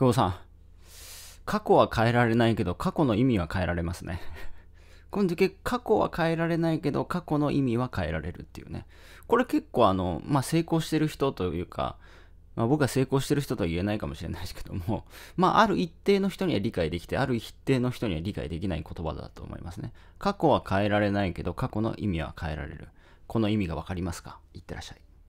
久保さん。過去は変えられないけど、過去の意味は変えられますね。この時過去は変えられないけど、過去の意味は変えられるっていうね。これ結構あの、まあ、成功してる人というか、まあ、僕は成功してる人とは言えないかもしれないですけども、まあ、ある一定の人には理解できて、ある一定の人には理解できない言葉だと思いますね。過去は変えられないけど、過去の意味は変えられる。この意味がわかりますかいってらっしゃい。